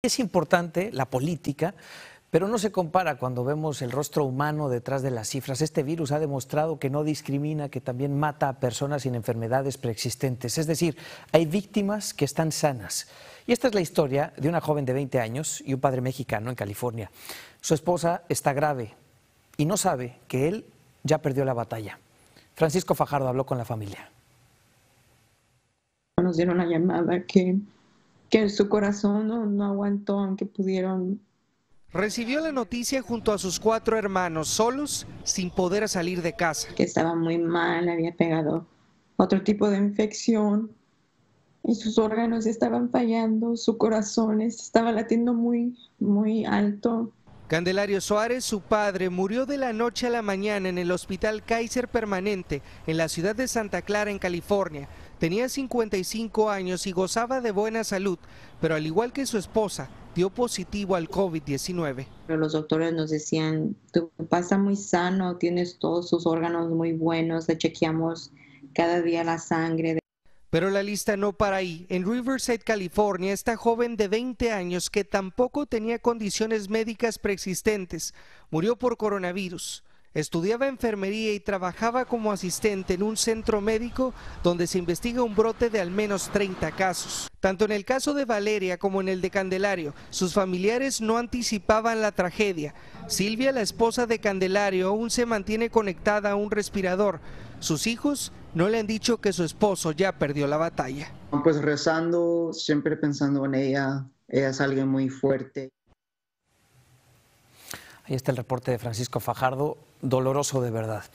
Es importante la política, pero no se compara cuando vemos el rostro humano detrás de las cifras. Este virus ha demostrado que no discrimina, que también mata a personas sin enfermedades preexistentes. Es decir, hay víctimas que están sanas. Y esta es la historia de una joven de 20 años y un padre mexicano en California. Su esposa está grave y no sabe que él ya perdió la batalla. Francisco Fajardo habló con la familia. Nos dieron una llamada que que su corazón no, aguantó aunque pudieron. Recibió la noticia junto a sus cuatro hermanos, solos, sin poder salir de casa. Que estaba muy mal, había pegado otro tipo de infección y sus órganos estaban fallando, su corazón estaba latiendo muy, muy alto Candelario Suárez, su padre, murió de la noche a la mañana en el Hospital Kaiser Permanente en la ciudad de Santa Clara, en California. Tenía 55 años y gozaba de buena salud, pero al igual que su esposa, dio positivo al COVID-19. Los doctores nos decían, tu papá está muy sano, tienes todos sus órganos muy buenos, le chequeamos cada día la sangre, pero la lista no para ahí. En Riverside, California, esta joven de 20 años que tampoco tenía condiciones médicas preexistentes murió por coronavirus. Estudiaba enfermería y trabajaba como asistente en un centro médico donde se investiga un brote de al menos 30 casos. Tanto en el caso de Valeria como en el de Candelario, sus familiares no anticipaban la tragedia. Silvia, la esposa de Candelario, aún se mantiene conectada a un respirador. Sus hijos no le han dicho que su esposo ya perdió la batalla. Pues rezando, siempre pensando en ella, ella es alguien muy fuerte. Ahí está el reporte de Francisco Fajardo, doloroso de verdad.